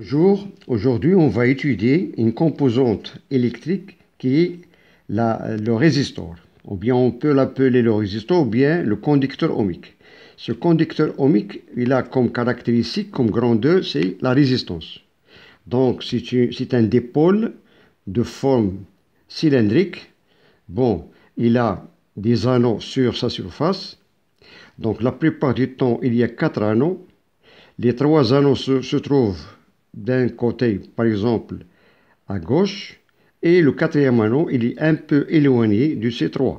Bonjour, aujourd'hui on va étudier une composante électrique qui est le résistor, ou bien on peut l'appeler le résistor ou bien le conducteur ohmique. Ce conducteur ohmique, il a comme caractéristique, comme grandeur, c'est la résistance. Donc c'est un dépôle de forme cylindrique. Bon, il a des anneaux sur sa surface. Donc la plupart du temps, il y a quatre anneaux. Les trois anneaux se trouvent d'un côté, par exemple, à gauche, et le quatrième anneau, il est un peu éloigné du C3.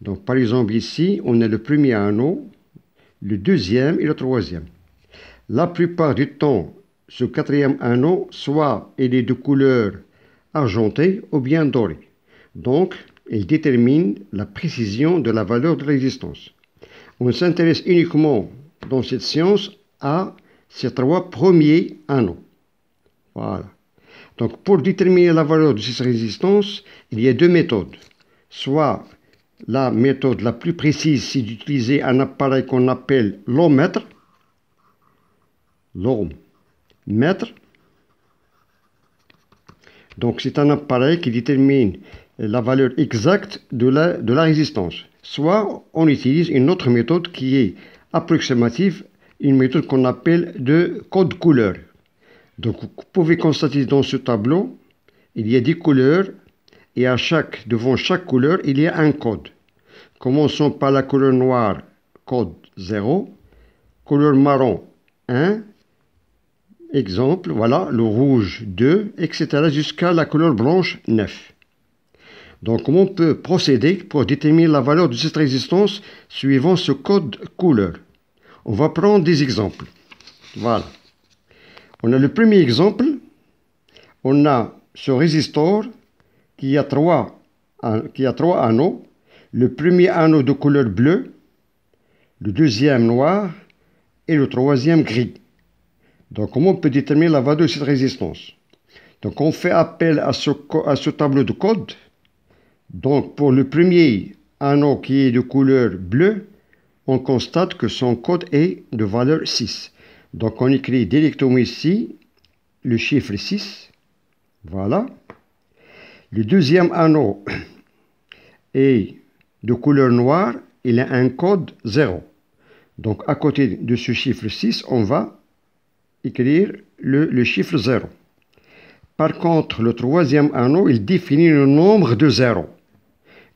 Donc, par exemple, ici, on a le premier anneau, le deuxième et le troisième. La plupart du temps, ce quatrième anneau, soit il est de couleur argentée ou bien dorée. Donc, il détermine la précision de la valeur de résistance. On s'intéresse uniquement dans cette science à ces trois premiers anneaux. Voilà. Donc, pour déterminer la valeur de cette résistance, il y a deux méthodes. Soit la méthode la plus précise, c'est d'utiliser un appareil qu'on appelle l'ohmètre. L'ohmmètre. Donc, c'est un appareil qui détermine la valeur exacte de la, de la résistance. Soit on utilise une autre méthode qui est approximative, une méthode qu'on appelle de code couleur. Donc vous pouvez constater dans ce tableau, il y a des couleurs et à chaque, devant chaque couleur, il y a un code. Commençons par la couleur noire, code 0, couleur marron 1, exemple, voilà, le rouge 2, etc. jusqu'à la couleur blanche 9. Donc comment on peut procéder pour déterminer la valeur de cette résistance suivant ce code couleur On va prendre des exemples. Voilà. On a le premier exemple, on a ce résistor qui a trois, qui a anneaux. Le premier anneau de couleur bleue, le deuxième noir et le troisième gris. Donc comment on peut déterminer la valeur de cette résistance Donc on fait appel à ce, à ce tableau de code. Donc pour le premier anneau qui est de couleur bleue, on constate que son code est de valeur 6. Donc on écrit directement ici le chiffre 6. Voilà. Le deuxième anneau est de couleur noire. Il a un code 0. Donc à côté de ce chiffre 6, on va écrire le, chiffre 0. Par contre, le troisième anneau, il définit le nombre de 0.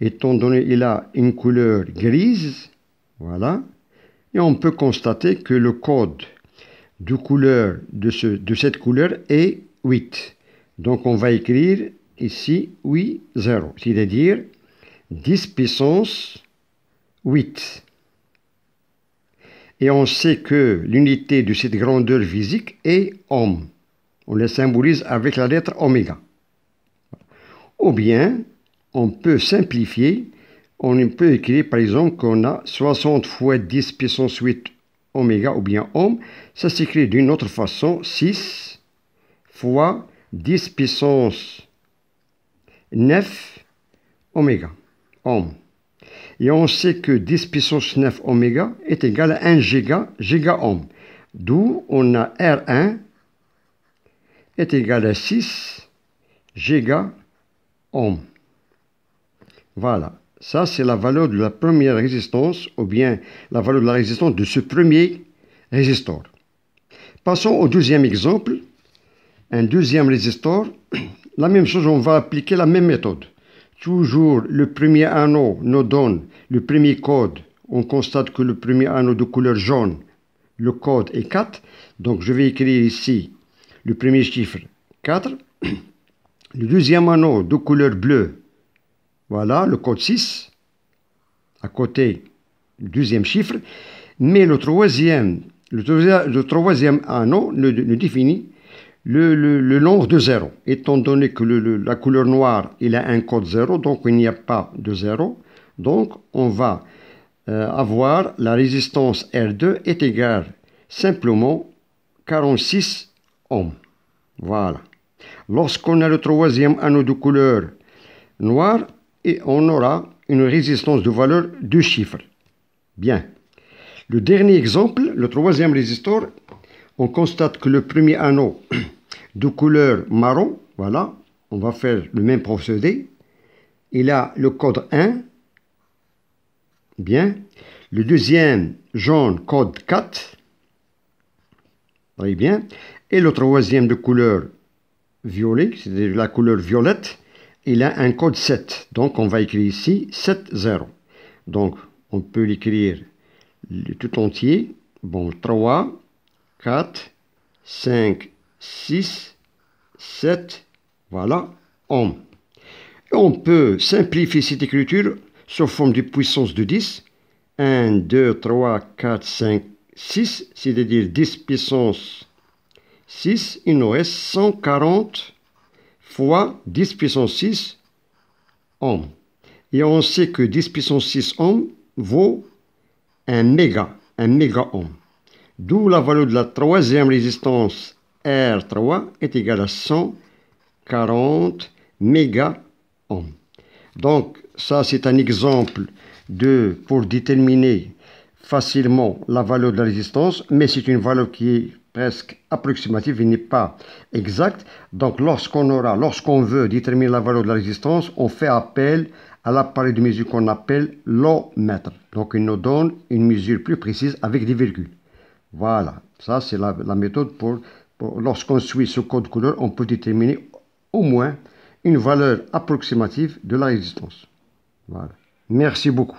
Étant donné qu'il a une couleur grise, voilà, et on peut constater que le code de, de, ce, de cette couleur est 8. Donc on va écrire ici 8, 0, c'est-à-dire 10 puissance 8. Et on sait que l'unité de cette grandeur physique est ohm. On la symbolise avec la lettre oméga. Ou bien, on peut simplifier, on peut écrire par exemple qu'on a 60 fois 10 puissance 8 oméga ou bien ohm, ça s'écrit d'une autre façon 6 fois 10 puissance 9 oméga, ohm. Et on sait que 10 puissance 9 oméga est égal à 1 giga, Ohm, D'où on a R1 est égal à 6 Giga Ohm, Voilà. Ça, c'est la valeur de la première résistance, ou bien la valeur de la résistance de ce premier résistor. Passons au deuxième exemple. Un deuxième résistor. La même chose, on va appliquer la même méthode. Toujours le premier anneau nous donne le premier code. On constate que le premier anneau de couleur jaune, le code est 4. Donc je vais écrire ici le premier chiffre 4. Le deuxième anneau de couleur bleue, voilà le code 6, à côté du deuxième chiffre. Mais le troisième, le, troisième anneau ne, définit le, le, nombre de 0. Étant donné que la couleur noire, il a un code 0, donc il n'y a pas de 0, Donc on va euh, avoir la résistance R2 est égale simplement 46 ohms. Voilà. Lorsqu'on a le troisième anneau de couleur noire, et on aura une résistance de valeur de chiffres. Bien. Le dernier exemple, le troisième résistor, on constate que le premier anneau de couleur marron, voilà, on va faire le même procédé. Il a le code 1, bien. Le deuxième, jaune, code 4, très bien. Et le troisième de couleur violet, c'est-à-dire la couleur violette, il a un code 7. Donc, on va écrire ici 7, 0. Donc, on peut l'écrire tout entier. Bon, 3, 4, 5, 6, 7, voilà, on. Et on peut simplifier cette écriture sous forme de puissance de 10. 1, 2, 3, 4, 5, 6, c'est-à-dire 10 puissance 6, il nous 140 fois 10 puissance 6 ohms. Et on sait que 10 puissance 6 ohms vaut un méga, un méga ohm. D'où la valeur de la troisième résistance R3 est égale à 140 méga ohms. Donc ça c'est un exemple de, pour déterminer facilement la valeur de la résistance, mais c'est une valeur qui est presque approximative, il n'est pas exact. Donc lorsqu'on aura, lorsqu'on veut déterminer la valeur de la résistance, on fait appel à l'appareil de mesure qu'on appelle l'ohmmètre. Donc il nous donne une mesure plus précise avec des virgules. Voilà, ça c'est la, méthode pour, pour lorsqu'on suit ce code couleur, on peut déterminer au moins une valeur approximative de la résistance. Voilà. Merci beaucoup.